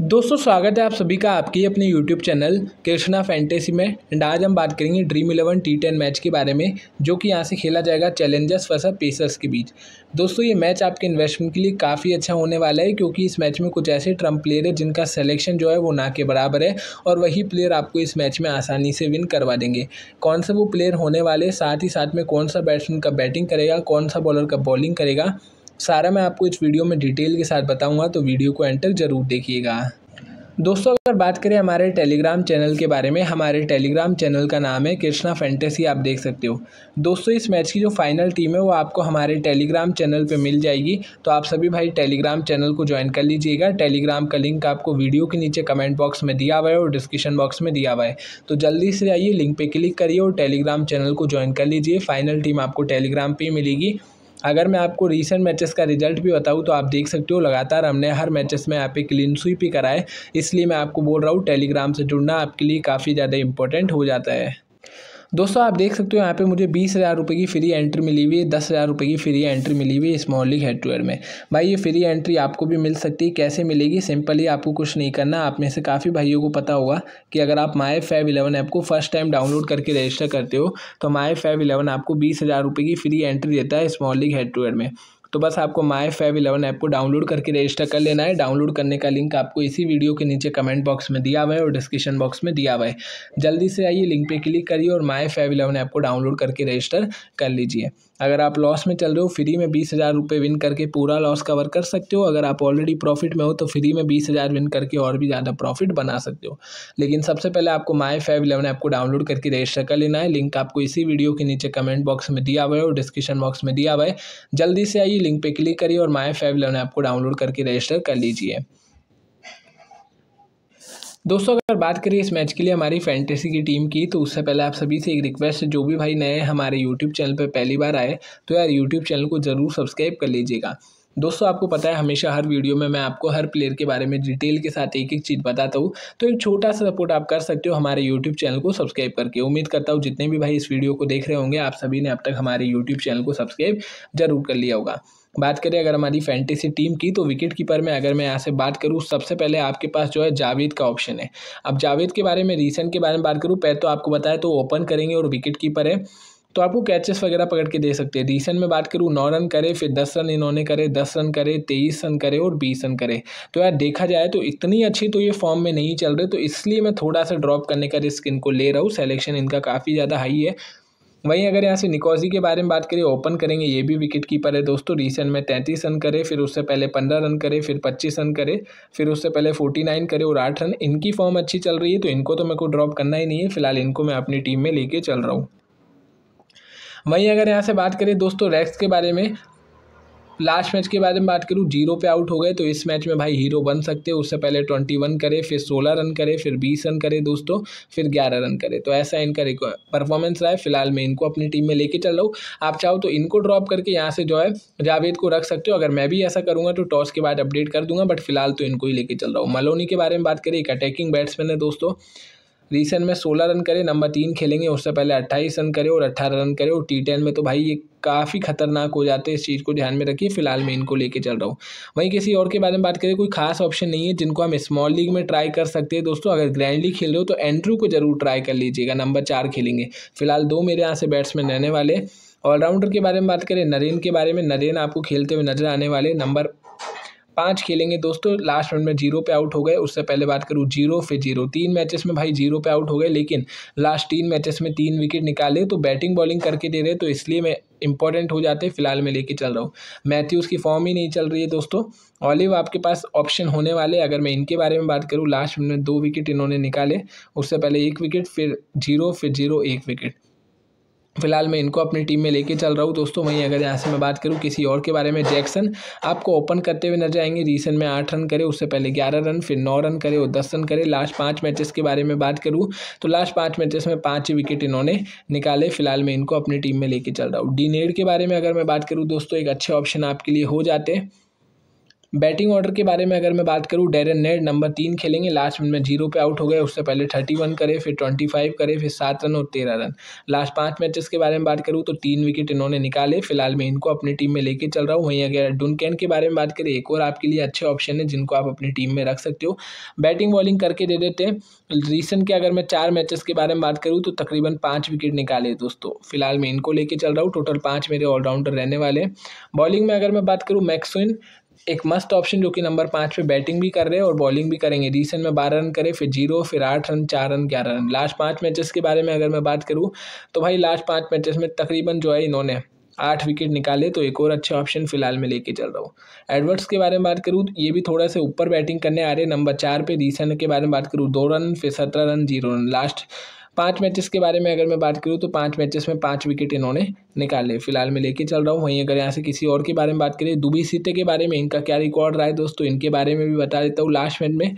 दोस्तों स्वागत है आप सभी का आपकी अपने YouTube चैनल कृष्णा फैंटेसी में एंड आज हम बात करेंगे Dream eleven T ten match के बारे में जो कि यहाँ से खेला जाएगा चैलेंजर्स वर्सा पेसर्स के बीच दोस्तों ये मैच आपके इन्वेस्टमेंट के लिए काफ़ी अच्छा होने वाला है क्योंकि इस मैच में कुछ ऐसे ट्रम्प प्लेयर है जिनका सेलेक्शन जो है वो ना के बराबर है और वही प्लेयर आपको इस मैच में आसानी से विन करवा देंगे कौन सा वो प्लेयर होने वाले साथ ही साथ में कौन सा बैट्समैन का बैटिंग करेगा कौन सा बॉलर का बॉलिंग करेगा सारा मैं आपको इस वीडियो में डिटेल के साथ बताऊंगा तो वीडियो को एंड तक ज़रूर देखिएगा दोस्तों अगर बात करें हमारे टेलीग्राम चैनल के बारे में हमारे टेलीग्राम चैनल का नाम है कृष्णा फैंटेसी आप देख सकते हो दोस्तों इस मैच की जो फाइनल टीम है वो आपको हमारे टेलीग्राम चैनल पे मिल जाएगी तो आप सभी भाई टेलीग्राम चैनल को ज्वाइन कर लीजिएगा टेलीग्राम का लिंक आपको वीडियो के नीचे कमेंट बॉक्स में दिया हुआ है और डिस्क्रिप्शन बॉक्स में दिया हुआ है तो जल्दी से आइए लिंक पर क्लिक करिए और टेलीग्राम चैनल को ज्वाइन कर लीजिए फाइनल टीम आपको टेलीग्राम पर मिलेगी अगर मैं आपको रिसेंट मैचेस का रिजल्ट भी बताऊँ तो आप देख सकते हो लगातार हमने हर मैचेस में यहाँ पे क्लीन स्वीप ही कराए इसलिए मैं आपको बोल रहा हूँ टेलीग्राम से जुड़ना आपके लिए काफ़ी ज़्यादा इंपॉर्टेंट हो जाता है दोस्तों आप देख सकते हो यहाँ पे मुझे बीस हज़ार रुपये की फ्री एंट्री मिली हुई है दस हज़ार रुपये की फ्री एंट्री मिली हुई है हेड टू हेडवेयर में भाई ये फ्री एंट्री आपको भी मिल सकती है कैसे मिलेगी सिंपली आपको कुछ नहीं करना आप में से काफ़ी भाइयों को पता होगा कि अगर आप माई फाइव इलेवन ऐप को फर्स्ट टाइम डाउनलोड करके रजिस्टर करते हो तो माए फाइव इलेवन आपको बीस हज़ार रुपये की फ्री एंट्री देता है स्मॉल टू हेडवेयर में तो बस आपको माई फाइव इलेवन ऐप को डाउनलोड करके रजिस्टर कर लेना है डाउनलोड करने का लिंक आपको इसी वीडियो के नीचे कमेंट बॉक्स में दिया हुआ है और डिस्क्रिप्शन बॉक्स में दिया हुआ है जल्दी से आइए लिंक पर क्लिक करिए और माई फाइव इलेवन ऐप को डाउनलोड करके रजिस्टर कर लीजिए अगर आप लॉस में चल रहे हो फ्री में बीस हज़ार रुपये विन करके पूरा लॉस कवर कर सकते हो अगर आप ऑलरेडी प्रॉफिट में हो तो फ्री में बीस हज़ार विन करके और भी ज़्यादा प्रॉफिट बना सकते हो लेकिन सबसे पहले आपको माई फाइव इलेवन ऐप को डाउनलोड करके रजिस्टर कर लेना है लिंक आपको इसी वीडियो के नीचे कमेंट बॉक्स में दिया हुआ है और डिस्क्रिप्शन बॉक्स में दिया हुआ है जल्दी से आइए ही लिंक पे क्लिक करिए और माय फाइव लर्न ऐप को डाउनलोड करके रजिस्टर कर लीजिए दोस्तों अगर बात करें इस मैच के लिए हमारी फैंटेसी की टीम की तो उससे पहले आप सभी से एक रिक्वेस्ट है जो भी भाई नए हमारे यूट्यूब चैनल पर पहली बार आए तो यार यूट्यूब चैनल को ज़रूर सब्सक्राइब कर लीजिएगा दोस्तों आपको पता है हमेशा हर वीडियो में मैं आपको हर प्लेयर के बारे में डिटेल के साथ एक एक चीज़ बताता हूँ तो एक छोटा सा सपोर्ट आप कर सकते हो हमारे यूट्यूब चैनल को सब्सक्राइब करके उम्मीद करता हूँ जितने भी भाई इस वीडियो को देख रहे होंगे आप सभी ने अब तक हमारे यूट्यूब चैनल को सब्सक्राइब जरूर कर लिया होगा बात करें अगर हमारी फैंटेसी टीम की तो विकेट कीपर में अगर मैं यहाँ से बात करूँ सबसे पहले आपके पास जो है जावेद का ऑप्शन है अब जावेद के बारे में रिसेंट के बारे में बात करूँ पहले तो आपको बताया तो ओपन करेंगे और विकेट कीपर है तो आपको कैचेस वगैरह पकड़ के दे सकते हैं रिसेंट में बात करूँ नौ रन करे फिर दस रन इन्होंने करे दस रन करे तेईस रन करे और बीस रन करे तो यार देखा जाए तो इतनी अच्छी तो ये फॉर्म में नहीं चल रहे तो इसलिए मैं थोड़ा सा ड्रॉप करने का रिस्क इनको ले रहा हूँ सेलेक्शन इनका काफ़ी ज़्यादा हाई है वहीं अगर यहाँ से निकोजी के बारे में बात करें ओपन करेंगे ये भी विकेट कीपर है दोस्तों रिसेंट में तैंतीस रन करे फिर उससे पहले पंद्रह रन करे फिर पच्चीस रन करे फिर उससे पहले फोर्टी नाइन करे और आठ रन इनकी फॉर्म अच्छी चल रही है तो इनको तो मेरे को ड्रॉप करना ही नहीं है फिलहाल इनको मैं अपनी टीम में लेके चल रहा हूँ वहीं अगर यहाँ से बात करें दोस्तों रेक्स के बारे में लास्ट मैच के बारे में बात करूँ जीरो पे आउट हो गए तो इस मैच में भाई हीरो बन सकते हैं उससे पहले ट्वेंटी वन करे फिर सोलह रन करे फिर बीस रन करे दोस्तों फिर ग्यारह रन करे तो ऐसा इनका परफॉर्मेंस रहा है फिलहाल मैं इनको अपनी टीम में लेके चल रहा हूँ आप चाहो तो इनको ड्रॉप करके यहाँ से जो है जावेद को रख सकते हो अगर मैं भी ऐसा करूँगा तो टॉस के बाद अपडेट कर दूंगा बट फिलहाल तो इनको ही लेके चल रहा हूँ मलोनी के बारे में बात करें एक अटैकिंग बैट्समैन है दोस्तों रिसेंट में सोलह रन करे नंबर तीन खेलेंगे उससे पहले अट्ठाईस रन करे और अट्ठारह रन करे और टी टेन में तो भाई ये काफ़ी खतरनाक हो जाते हैं इस चीज़ को ध्यान में रखिए फिलहाल मैं इनको लेके चल रहा हूँ वहीं किसी और के बारे में बात करें कोई खास ऑप्शन नहीं है जिनको हम स्मॉल लीग में ट्राई कर सकते हैं दोस्तों अगर ग्रैंड लीग खेल रहे हो तो एंड्रू को जरूर ट्राई कर लीजिएगा नंबर चार खेलेंगे फिलहाल दो मेरे यहाँ से बैट्समैन रहने वाले ऑलराउंडर के बारे में बात करें नरेन के बारे में नरेन आपको खेलते हुए नजर आने वाले नंबर पाँच खेलेंगे दोस्तों लास्ट रन में जीरो पे आउट हो गए उससे पहले बात करूँ जीरो फिर जीरो तीन मैचेस में भाई जीरो पे आउट हो गए लेकिन लास्ट तीन मैचेस में तीन विकेट निकाले तो बैटिंग बॉलिंग करके दे रहे तो इसलिए मैं इंपॉर्टेंट हो जाते हैं फिलहाल मैं लेके चल रहा हूँ मैथ्यूज़ की फॉर्म ही नहीं चल रही है दोस्तों ऑलिव आपके पास ऑप्शन होने वाले अगर मैं इनके बारे में बात करूँ लास्ट में दो विकेट इन्होंने निकाले उससे पहले एक विकेट फिर जीरो फिर जीरो एक विकेट फिलहाल मैं इनको अपनी टीम में लेके चल रहा हूँ दोस्तों वहीं अगर यहाँ से मैं बात करूँ किसी और के बारे में जैक्सन आपको ओपन करते हुए नजर आएंगे रीसेंट में आठ रन करे उससे पहले ग्यारह रन फिर नौ रन करे और दस रन करे लास्ट पाँच मैचेस के बारे में बात करूँ तो लास्ट पाँच मैचेस में पाँच ही विकेट इन्होंने निकाले फिलहाल मैं इनको अपनी टीम में लेके चल रहा हूँ डी के बारे में अगर मैं बात करूँ दोस्तों एक अच्छे ऑप्शन आपके लिए हो जाते हैं बैटिंग ऑर्डर के बारे में अगर मैं बात करूँ डेरन नेड नंबर तीन खेलेंगे लास्ट मिनट में जीरो पे आउट हो गए उससे पहले थर्टी वन करे फिर ट्वेंटी फाइव करे फिर सात रन और तेरह रन लास्ट पाँच मैचेस के बारे में बात करूँ तो तीन विकेट इन्होंने निकाले फिलहाल मैं इनको अपनी टीम में लेके चल रहा हूँ वहीं अगर डुनकैन के बारे में बात करें एक और आपके लिए अच्छे ऑप्शन है जिनको आप अपनी टीम में रख सकते हो बैटिंग बॉलिंग करके दे देते हैं रिसेंट के अगर मैं चार मैचेस के बारे में बात करूँ तो तकरीबन पाँच विकेट निकाले दोस्तों फिलहाल मैं इनको लेके चल रहा हूँ टोटल पाँच मेरे ऑलराउंडर रहने वाले बॉलिंग में अगर मैं बात करूँ मैक्सविन एक मस्त ऑप्शन जो कि नंबर पाँच पे बैटिंग भी कर रहे हैं और बॉलिंग भी करेंगे रिसेंट में बारह रन करे फिर जीरो फिर आठ रन चार रन ग्यारह रन लास्ट पाँच मैचेस के बारे में अगर मैं बात करूँ तो भाई लास्ट पाँच मैचेस में तकरीबन जो है इन्होंने आठ विकेट निकाले तो एक और अच्छा ऑप्शन फिलहाल मैं लेके चल रहा हूँ एडवर्ड्स के बारे में बात करूँ ये भी थोड़ा से ऊपर बैटिंग करने आ रहे हैं नंबर चार पे रीसेंट के बारे में बात करूँ दो रन फिर सत्रह रन जीरो रन लास्ट पाँच मैचेस के बारे में अगर मैं बात करूँ तो पाँच मैचेस में पाँच विकेट इन्होंने निकाले फिलहाल मैं लेके चल रहा हूँ वहीं अगर यहाँ से किसी और के बारे में बात करें दुबी सीते के बारे में इनका क्या रिकॉर्ड रहा है दोस्तों इनके बारे में भी बता देता हूँ लास्ट मैच में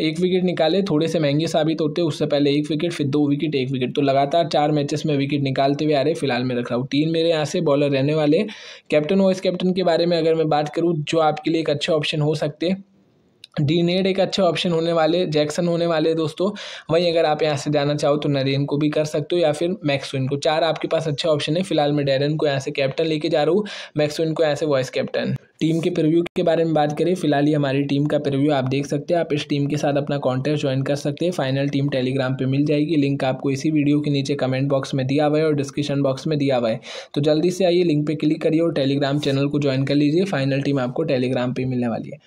एक विकेट निकाले थोड़े से महंगे साबित होते उससे पहले एक विकेट फिर दो विकेट एक विकेट तो लगातार चार मैचेस में विकेट निकालते हुए आ रहे फिलहाल मैं रख रहा हूँ तीन मेरे यहाँ से बॉलर रहने वाले कैप्टन वाइस कैप्टन के बारे में अगर मैं बात करूँ जो आपके लिए एक अच्छे ऑप्शन हो सकते हैं डी नेड एक अच्छे ऑप्शन होने वाले जैक्सन होने वाले दोस्तों वहीं अगर आप यहाँ से जाना चाहो तो नरेन को भी कर सकते हो या फिर मैक्सविन को चार आपके पास अच्छे ऑप्शन है फिलहाल मैं डेरन को यहाँ से कैप्टन लेके जा रहा हूँ मैक्सविन को यहाँ से वॉइस कैप्टन टीम के प्रिव्यू के बारे में बात करें फिलहाल ही हमारी टीम का प्रव्यू आप देख सकते हैं आप इस टीम के साथ अपना कॉन्टेस्ट ज्वाइन कर सकते हैं फाइनल टीम टेलीग्राम पे मिल जाएगी लिंक आपको इसी वीडियो के नीचे कमेंट बॉक्स में दिया हुआ है और डिस्क्रिप्शन बॉक्स में दिया हुआ है तो जल्दी से आइए लिंक पे क्लिक करिए और टेलीग्राम चैनल को ज्वाइन कर लीजिए फाइनल टीम आपको टेलीग्राम पर मिलने वाली है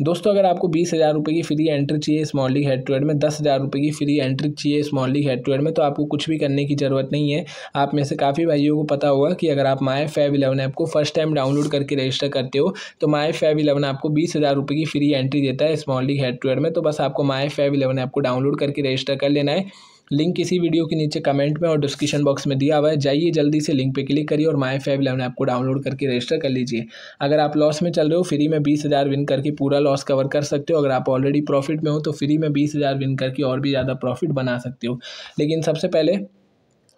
दोस्तों अगर आपको बीस हज़ार रुपये की फ्री एंट्री चाहिए small league head to head में दस हज़ार रुपये की फ्री एंट्री चाहिए small league head to head में तो आपको कुछ भी करने की ज़रूरत नहीं है आप में से काफ़ी भाइयों को पता होगा कि अगर आप माई फैव इलेवन ऐप को फर्स्ट टाइम डाउनलोड करके रजिस्टर करते हो तो माई फैव इलेवन आपको बीस हज़ार रुपये की फ्री एंट्री देता है small league head to head में तो बस आपको माई फैव इलेवन ऐप को डाउनलोड करके रजिस्टर कर लेना है लिंक इसी वीडियो के नीचे कमेंट में और डिस्क्रिप्शन बॉक्स में दिया हुआ है जाइए जल्दी से लिंक पे क्लिक करिए और माई फाइव इलेवन ऐप को डाउनलोड करके रजिस्टर कर लीजिए अगर आप लॉस में चल रहे हो फ्री में बीस हज़ार विन करके पूरा लॉस कवर कर सकते हो अगर आप ऑलरेडी प्रॉफिट में हो तो फ्री में बीस हज़ार विन करके और भी ज़्यादा प्रॉफिट बना सकते हो लेकिन सबसे पहले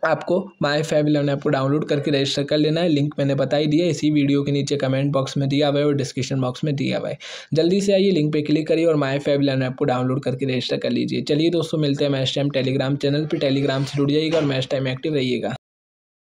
आपको माय फैब इलेवन ऐप को डाउनलोड करके रजिस्टर कर लेना है लिंक मैंने बता ही दिया इसी वीडियो के नीचे कमेंट बॉक्स में दिया हुआ है और डिस्क्रिप्शन बॉक्स में दिया हुआ है जल्दी से आइए लिंक पे क्लिक करिए और माय फैब इलेवन ऐप को डाउनलोड करके रजिस्टर कर लीजिए चलिए दोस्तों मिलते हैं मैच टाइम टेलीग्राम चैनल पर टेलीग्राम से जुड़ जाइएगा और मैच टाइम एक्टिव रहिएगा